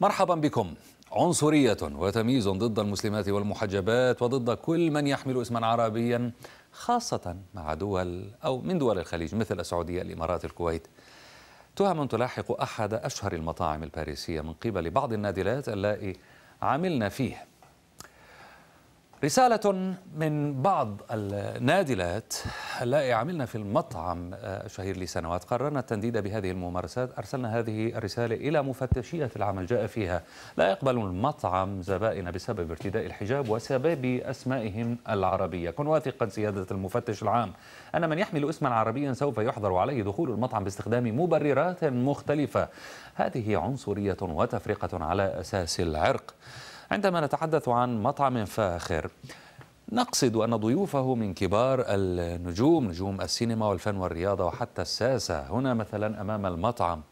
مرحبا بكم عنصرية وتمييز ضد المسلمات والمحجبات وضد كل من يحمل اسما عربيا خاصة مع دول أو من دول الخليج مثل السعودية الإمارات الكويت تهم تلاحق أحد أشهر المطاعم الباريسية من قبل بعض النادلات اللائي عملنا فيه رسالة من بعض النادلات اللائي عملنا في المطعم الشهير آه، لسنوات قررنا التنديد بهذه الممارسات أرسلنا هذه الرسالة إلى مفتشية العمل جاء فيها لا يقبل المطعم زبائن بسبب ارتداء الحجاب وسبب أسمائهم العربية كن واثقا سيادة المفتش العام أن من يحمل اسما عربيا سوف يحظر عليه دخول المطعم باستخدام مبررات مختلفة هذه عنصرية وتفرقة على أساس العرق عندما نتحدث عن مطعم فاخر نقصد أن ضيوفه من كبار النجوم نجوم السينما والفن والرياضة وحتى الساسة هنا مثلا أمام المطعم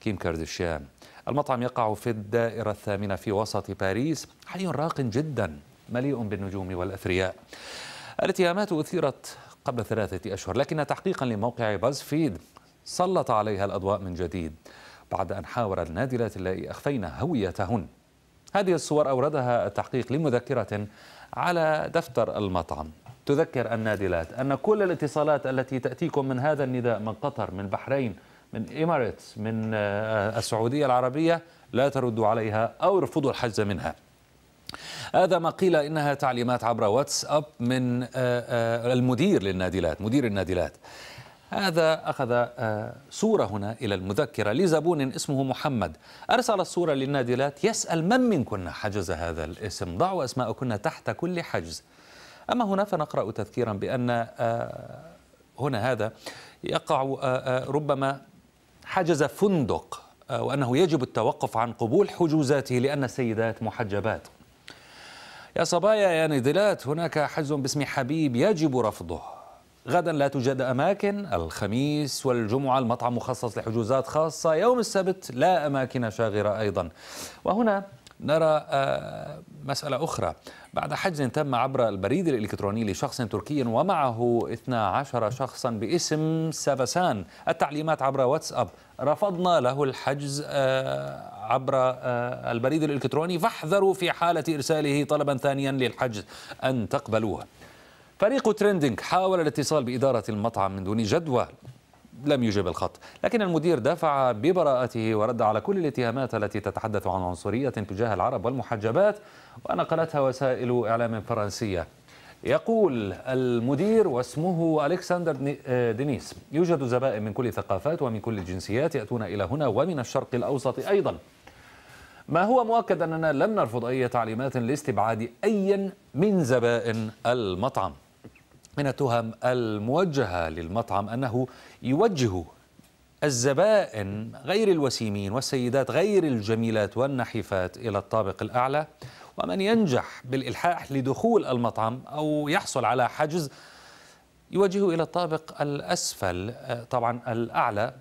كيم كارديشيان المطعم يقع في الدائرة الثامنة في وسط باريس حي راق جدا مليء بالنجوم والأثرياء الاتهامات أثيرت قبل ثلاثة أشهر لكن تحقيقا لموقع بازفيد سلط عليها الأضواء من جديد بعد أن حاور النادلات اللائي أخفين هويتهن هذه الصور أوردها التحقيق لمذكرة على دفتر المطعم تذكر النادلات أن كل الاتصالات التي تأتيكم من هذا النداء من قطر من بحرين من إماريتس من آه، السعودية العربية لا تردوا عليها أو ارفضوا الحجز منها هذا ما قيل إنها تعليمات عبر واتساب من آه، آه، المدير للنادلات مدير النادلات هذا أخذ صورة آه، هنا إلى المذكرة لزبون اسمه محمد أرسل الصورة للنادلات يسأل من منكن حجز هذا الاسم ضعوا أسماءكن تحت كل حجز أما هنا فنقرأ تذكيرا بأن آه، هنا هذا يقع آه، ربما حجز فندق وأنه يجب التوقف عن قبول حجوزاته لأن السيدات محجبات يا صبايا يا نادلات هناك حجز باسم حبيب يجب رفضه غدا لا توجد أماكن الخميس والجمعة المطعم مخصص لحجوزات خاصة يوم السبت لا أماكن شاغرة أيضا وهنا نرى آه، مسألة أخرى بعد حجز تم عبر البريد الإلكتروني لشخص تركي ومعه 12 شخصا باسم سافسان التعليمات عبر واتساب رفضنا له الحجز آه، عبر آه، البريد الإلكتروني فاحذروا في حالة إرساله طلبا ثانيا للحجز أن تقبلوه فريق تريندينج حاول الاتصال بإدارة المطعم من دون جدوى لم يجب الخط لكن المدير دافع ببراءته ورد على كل الاتهامات التي تتحدث عن عنصرية تجاه العرب والمحجبات ونقلتها وسائل إعلام فرنسية يقول المدير واسمه ألكسندر آه، دينيس يوجد زبائن من كل ثقافات ومن كل الجنسيات يأتون إلى هنا ومن الشرق الأوسط أيضا ما هو مؤكد أننا لم نرفض أي تعليمات لاستبعاد أي من زبائن المطعم من التهم الموجهة للمطعم أنه يوجه الزبائن غير الوسيمين والسيدات غير الجميلات والنحيفات إلى الطابق الأعلى ومن ينجح بالإلحاح لدخول المطعم أو يحصل على حجز يوجهه إلى الطابق الأسفل آه، طبعا الأعلى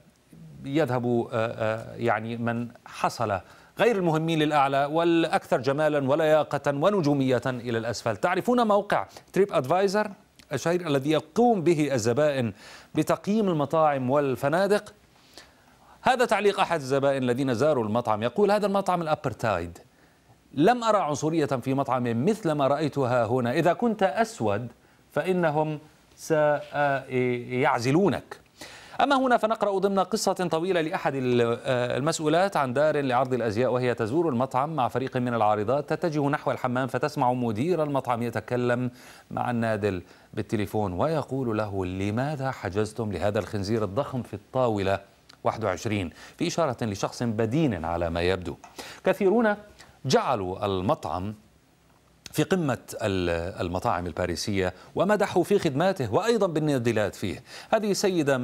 يذهب آه، آه، يعني من حصل غير المهمين للأعلى والأكثر جمالا ولياقة ونجومية إلى الأسفل تعرفون موقع تريب أدفايزر؟ الشهير الذي يقوم به الزبائن بتقييم المطاعم والفنادق هذا تعليق أحد الزبائن الذين زاروا المطعم يقول هذا المطعم الأبرتايد لم أرى عنصرية في مطعم مثل ما رأيتها هنا إذا كنت أسود فإنهم سيعزلونك أما هنا فنقرأ ضمن قصة طويلة لأحد آه، المسؤولات عن دار لعرض الأزياء وهي تزور المطعم مع فريق من العارضات تتجه نحو الحمام فتسمع مدير المطعم يتكلم مع النادل بالتليفون ويقول له لماذا حجزتم لهذا الخنزير الضخم في الطاولة 21 في إشارة لشخص بدين على ما يبدو كثيرون جعلوا المطعم في قمة المطاعم الباريسية ومدحوا في خدماته وأيضا بالنادلات فيه هذه سيدة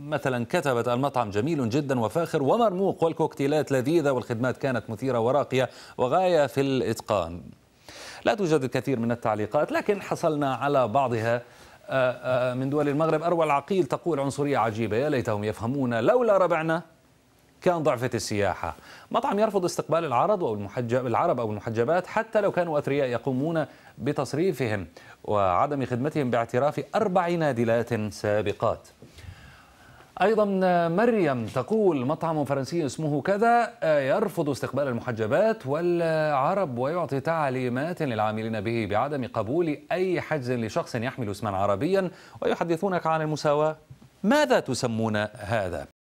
مثلا كتبت المطعم جميل جدا وفاخر ومرموق والكوكتيلات لذيذة والخدمات كانت مثيرة وراقية وغاية في الإتقان لا توجد الكثير من التعليقات لكن حصلنا على بعضها آه، آه، من دول المغرب أروى العقيل تقول عنصرية عجيبة يا ليتهم يفهمون لولا ربعنا كان ضعفة السياحة مطعم يرفض استقبال العرض أو المحجب العرب أو المحجبات حتى لو كانوا أثرياء يقومون بتصريفهم وعدم خدمتهم باعتراف أربع نادلات سابقات أيضا مريم تقول مطعم فرنسي اسمه كذا يرفض استقبال المحجبات والعرب ويعطي تعليمات للعاملين به بعدم قبول أي حجز لشخص يحمل اسما عربيا ويحدثونك عن المساواة ماذا تسمون هذا؟